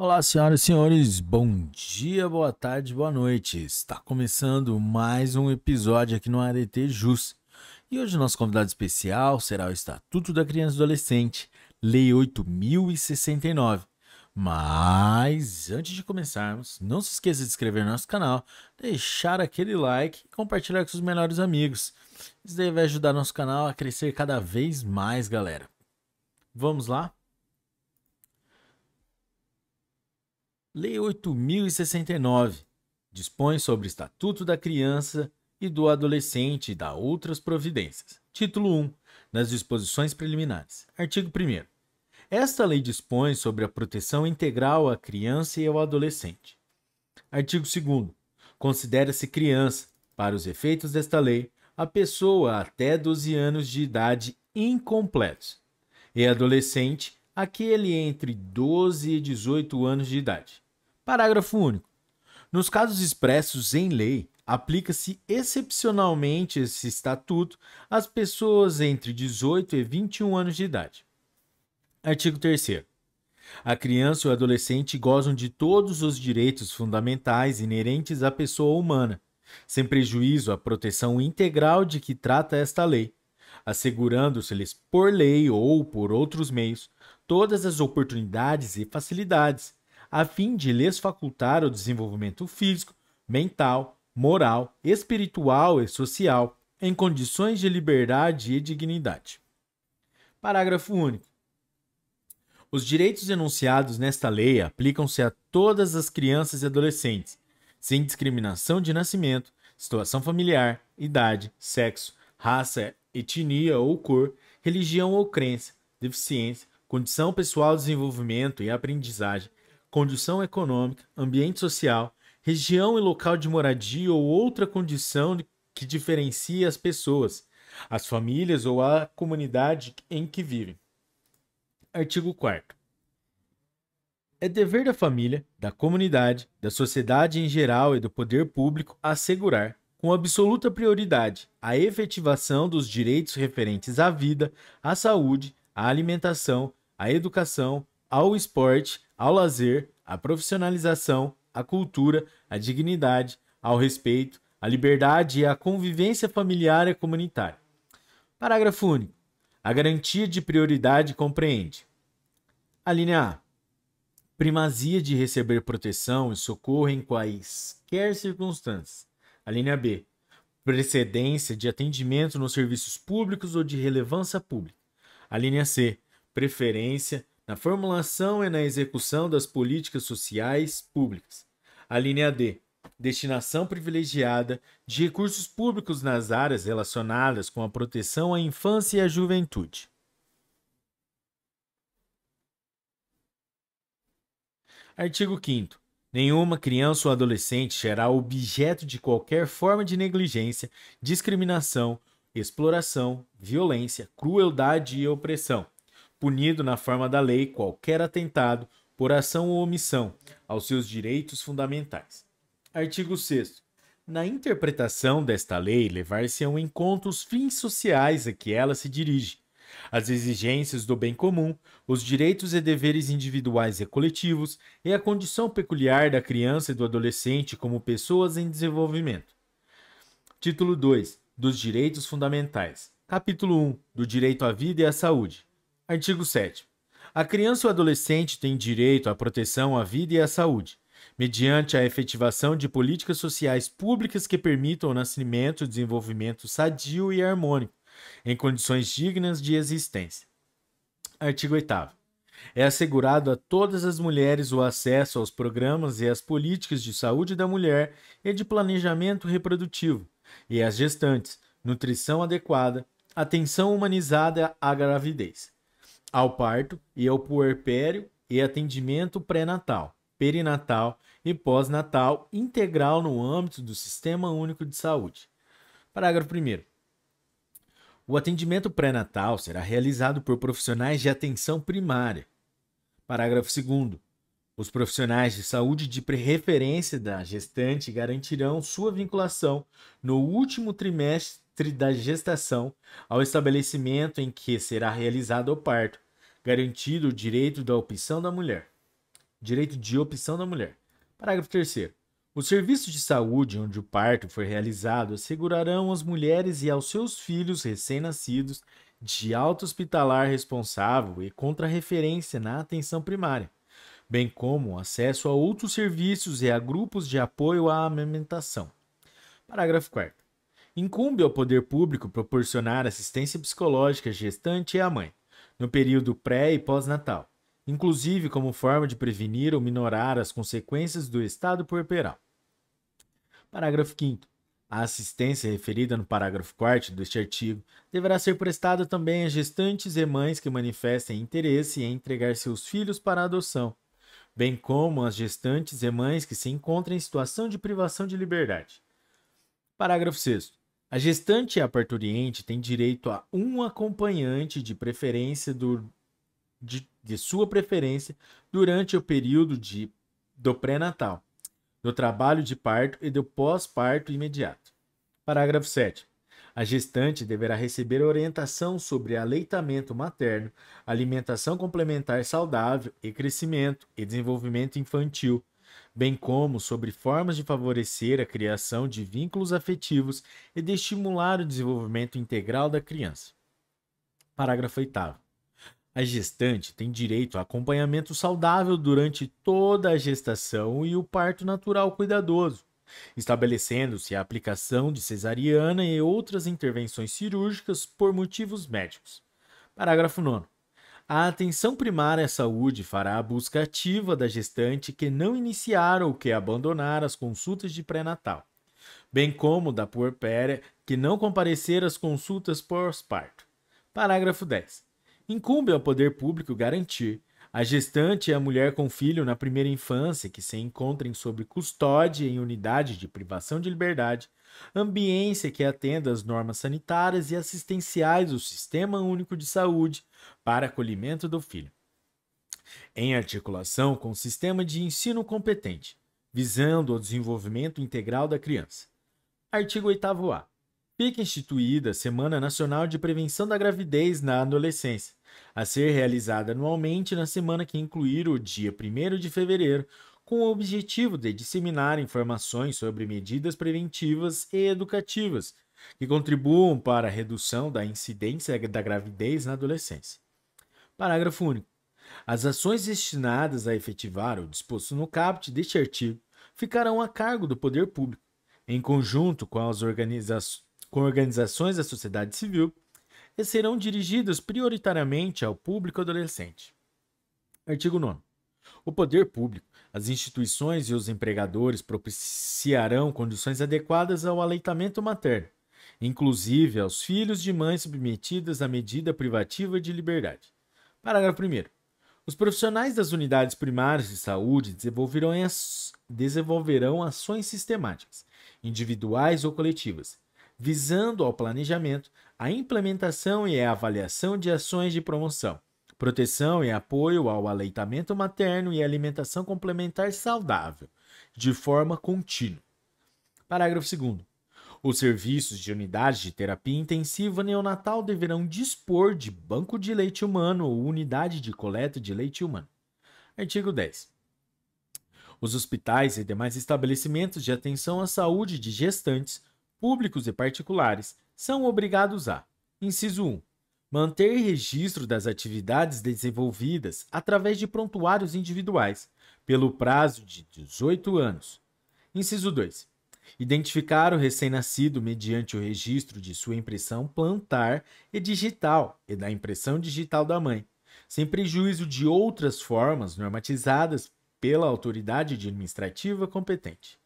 Olá, senhoras e senhores, bom dia, boa tarde, boa noite. Está começando mais um episódio aqui no ADT Jus. E hoje nosso convidado especial será o Estatuto da Criança e Adolescente, Lei 8069. Mas antes de começarmos, não se esqueça de inscrever no nosso canal, deixar aquele like e compartilhar com seus melhores amigos. Isso daí vai ajudar nosso canal a crescer cada vez mais, galera. Vamos lá? Lei 8069 dispõe sobre o Estatuto da Criança e do Adolescente e dá outras providências. Título 1. Nas disposições preliminares. Artigo 1. Esta lei dispõe sobre a proteção integral à criança e ao adolescente. Artigo 2. Considera-se criança, para os efeitos desta lei, a pessoa até 12 anos de idade incompletos e adolescente aquele entre 12 e 18 anos de idade. Parágrafo único. Nos casos expressos em lei, aplica-se excepcionalmente esse estatuto às pessoas entre 18 e 21 anos de idade. Artigo 3 a criança e o adolescente gozam de todos os direitos fundamentais inerentes à pessoa humana, sem prejuízo à proteção integral de que trata esta lei, assegurando-se-lhes por lei ou por outros meios todas as oportunidades e facilidades a fim de lhes facultar o desenvolvimento físico, mental, moral, espiritual e social em condições de liberdade e dignidade. Parágrafo único. Os direitos enunciados nesta lei aplicam-se a todas as crianças e adolescentes, sem discriminação de nascimento, situação familiar, idade, sexo, raça, etnia ou cor, religião ou crença, deficiência, condição pessoal desenvolvimento e aprendizagem, condição econômica, ambiente social, região e local de moradia ou outra condição que diferencie as pessoas, as famílias ou a comunidade em que vivem. Artigo 4. É dever da família, da comunidade, da sociedade em geral e do poder público assegurar, com absoluta prioridade, a efetivação dos direitos referentes à vida, à saúde, à alimentação, à educação, ao esporte, ao lazer, à profissionalização, à cultura, à dignidade, ao respeito, à liberdade e à convivência familiar e comunitária. Parágrafo único. A garantia de prioridade compreende: a linha A. Primazia de receber proteção e socorro em quaisquer circunstâncias. A linha B. Precedência de atendimento nos serviços públicos ou de relevância pública. A linha C. Preferência na formulação e na execução das políticas sociais públicas. A linha D. Destinação privilegiada de recursos públicos nas áreas relacionadas com a proteção à infância e à juventude. Artigo 5. Nenhuma criança ou adolescente será objeto de qualquer forma de negligência, discriminação, exploração, violência, crueldade e opressão punido na forma da lei qualquer atentado por ação ou omissão aos seus direitos fundamentais. Artigo 6. Na interpretação desta lei, levar-se-ão em conta os fins sociais a que ela se dirige, as exigências do bem comum, os direitos e deveres individuais e coletivos e a condição peculiar da criança e do adolescente como pessoas em desenvolvimento. Título 2. Dos direitos fundamentais. Capítulo 1. Do direito à vida e à saúde. Artigo 7. A criança ou adolescente tem direito à proteção à vida e à saúde, mediante a efetivação de políticas sociais públicas que permitam o nascimento e desenvolvimento sadio e harmônico, em condições dignas de existência. Artigo 8. É assegurado a todas as mulheres o acesso aos programas e às políticas de saúde da mulher e de planejamento reprodutivo, e às gestantes, nutrição adequada, atenção humanizada à gravidez ao parto e ao puerpério e atendimento pré-natal, perinatal e pós-natal integral no âmbito do Sistema Único de Saúde. Parágrafo 1. O atendimento pré-natal será realizado por profissionais de atenção primária. Parágrafo 2. Os profissionais de saúde de referência da gestante garantirão sua vinculação no último trimestre da gestação ao estabelecimento em que será realizado o parto, garantido o direito da opção da mulher. Direito de opção da mulher. Parágrafo 3 os serviços de saúde onde o parto foi realizado assegurarão às mulheres e aos seus filhos recém-nascidos de alto hospitalar responsável e contrarreferência na atenção primária, bem como acesso a outros serviços e a grupos de apoio à amamentação. Parágrafo 4. Incumbe ao poder público proporcionar assistência psicológica à gestante e à mãe, no período pré e pós-natal, inclusive como forma de prevenir ou minorar as consequências do estado puerperal. Parágrafo 5 a assistência referida no parágrafo 4 deste artigo deverá ser prestada também a gestantes e mães que manifestem interesse em entregar seus filhos para adoção, bem como as gestantes e mães que se encontrem em situação de privação de liberdade. Parágrafo 6. A gestante e a parturiente têm direito a um acompanhante de preferência do, de, de sua preferência durante o período de, do pré-natal, do trabalho de parto e do pós-parto imediato. Parágrafo 7. A gestante deverá receber orientação sobre aleitamento materno, alimentação complementar saudável e crescimento e desenvolvimento infantil, bem como sobre formas de favorecer a criação de vínculos afetivos e de estimular o desenvolvimento integral da criança. Parágrafo 8. A gestante tem direito a acompanhamento saudável durante toda a gestação e o parto natural cuidadoso, estabelecendo-se a aplicação de cesariana e outras intervenções cirúrgicas por motivos médicos. Parágrafo 9. A atenção primária à saúde fará a busca ativa da gestante que não iniciar ou que abandonar as consultas de pré-natal, bem como da puerpéria que não comparecer às consultas pós-parto. Parágrafo 10. Incumbe ao poder público garantir, a gestante é a mulher com filho na primeira infância que se encontrem sob custódia em unidade de privação de liberdade, ambiência que atenda às normas sanitárias e assistenciais do Sistema Único de Saúde para acolhimento do filho. Em articulação com o sistema de ensino competente, visando o desenvolvimento integral da criança. Artigo 8 A. Fica instituída a Semana Nacional de Prevenção da Gravidez na Adolescência a ser realizada anualmente na semana que incluir o dia 1 de fevereiro, com o objetivo de disseminar informações sobre medidas preventivas e educativas que contribuam para a redução da incidência da gravidez na adolescência. Parágrafo único. As ações destinadas a efetivar o disposto no caput deste artigo ficarão a cargo do poder público, em conjunto com as com organizações da sociedade civil, serão dirigidas prioritariamente ao público adolescente. Artigo 9. O poder público, as instituições e os empregadores propiciarão condições adequadas ao aleitamento materno, inclusive aos filhos de mães submetidas à medida privativa de liberdade. Parágrafo 1. Os profissionais das unidades primárias de saúde desenvolverão, as, desenvolverão ações sistemáticas, individuais ou coletivas, visando ao planejamento, a implementação e a avaliação de ações de promoção, proteção e apoio ao aleitamento materno e alimentação complementar saudável, de forma contínua. Parágrafo 2. Os serviços de unidade de terapia intensiva neonatal deverão dispor de banco de leite humano ou unidade de coleta de leite humano. Artigo 10. Os hospitais e demais estabelecimentos de atenção à saúde de gestantes públicos e particulares, são obrigados a: inciso 1. Manter registro das atividades desenvolvidas através de prontuários individuais, pelo prazo de 18 anos. Inciso 2. Identificar o recém-nascido mediante o registro de sua impressão plantar e digital e da impressão digital da mãe, sem prejuízo de outras formas normatizadas pela autoridade administrativa competente.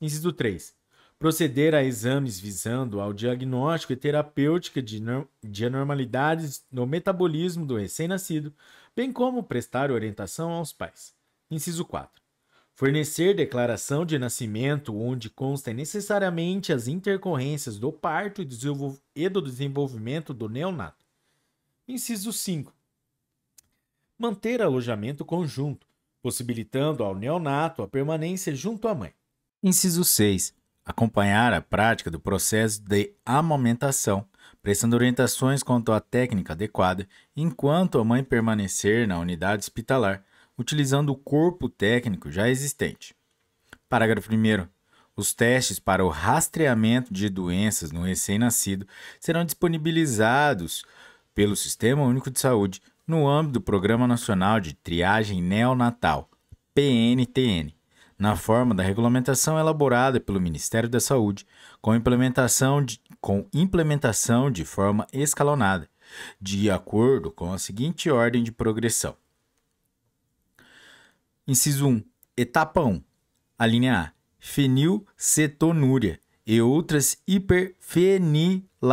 Inciso 3 proceder a exames visando ao diagnóstico e terapêutica de, de anormalidades no metabolismo do recém-nascido, bem como prestar orientação aos pais. Inciso 4. Fornecer declaração de nascimento onde constem necessariamente as intercorrências do parto e do desenvolvimento do neonato. Inciso 5. Manter alojamento conjunto, possibilitando ao neonato a permanência junto à mãe. Inciso 6 acompanhar a prática do processo de amamentação, prestando orientações quanto à técnica adequada, enquanto a mãe permanecer na unidade hospitalar, utilizando o corpo técnico já existente. Parágrafo 1. Os testes para o rastreamento de doenças no recém-nascido serão disponibilizados pelo Sistema Único de Saúde no âmbito do Programa Nacional de Triagem Neonatal, PNTN, na forma da regulamentação elaborada pelo Ministério da Saúde, com implementação de, com implementação de forma escalonada, de acordo com a seguinte ordem de progressão. Inciso 1. Etapa 1. A linha A. Fenilcetonúria e outras hiperfenilalanemias.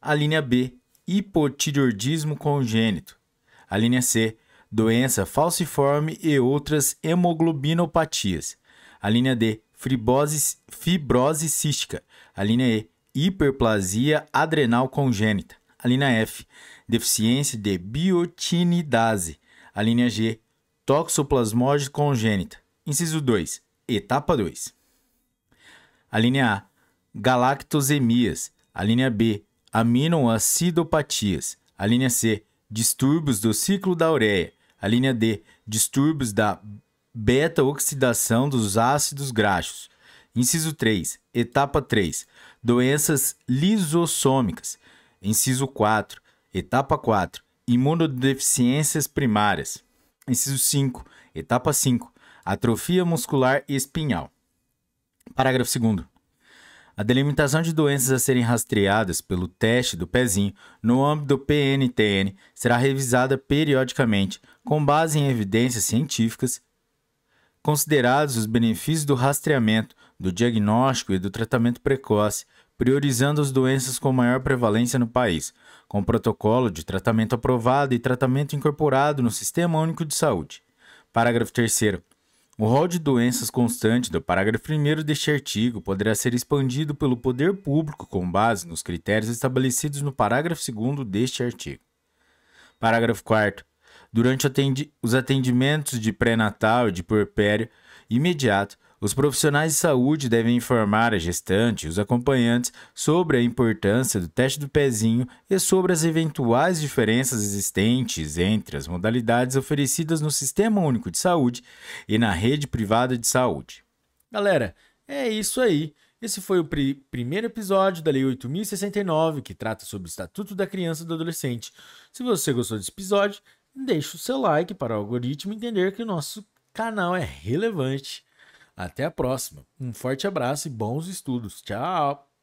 A linha B. Hipotireoidismo congênito. A linha C doença falciforme e outras hemoglobinopatias. A linha D, fibrose, fibrose cística. A linha E, hiperplasia adrenal congênita. A linha F, deficiência de biotinidase. A linha G, toxoplasmose congênita. Inciso 2, etapa 2. A linha A, galactosemias. A linha B, aminoacidopatias. A linha C, distúrbios do ciclo da ureia. A linha D, distúrbios da beta-oxidação dos ácidos graxos. Inciso 3, etapa 3, doenças lisossômicas. Inciso 4, etapa 4, imunodeficiências primárias. Inciso 5, etapa 5, atrofia muscular espinhal. Parágrafo 2 a delimitação de doenças a serem rastreadas pelo teste do pezinho no âmbito do PNTN será revisada periodicamente com base em evidências científicas, considerados os benefícios do rastreamento, do diagnóstico e do tratamento precoce, priorizando as doenças com maior prevalência no país, com protocolo de tratamento aprovado e tratamento incorporado no Sistema Único de Saúde. Parágrafo 3 o rol de doenças constante do parágrafo 1 deste artigo poderá ser expandido pelo poder público com base nos critérios estabelecidos no parágrafo 2 deste artigo. Parágrafo 4. Durante os atendimentos de pré-natal e de puerpério imediato, os profissionais de saúde devem informar a gestante e os acompanhantes sobre a importância do teste do pezinho e sobre as eventuais diferenças existentes entre as modalidades oferecidas no Sistema Único de Saúde e na rede privada de saúde. Galera, é isso aí. Esse foi o primeiro episódio da Lei 8.069, que trata sobre o Estatuto da Criança e do Adolescente. Se você gostou desse episódio, deixe o seu like para o algoritmo entender que o nosso canal é relevante. Até a próxima. Um forte abraço e bons estudos. Tchau!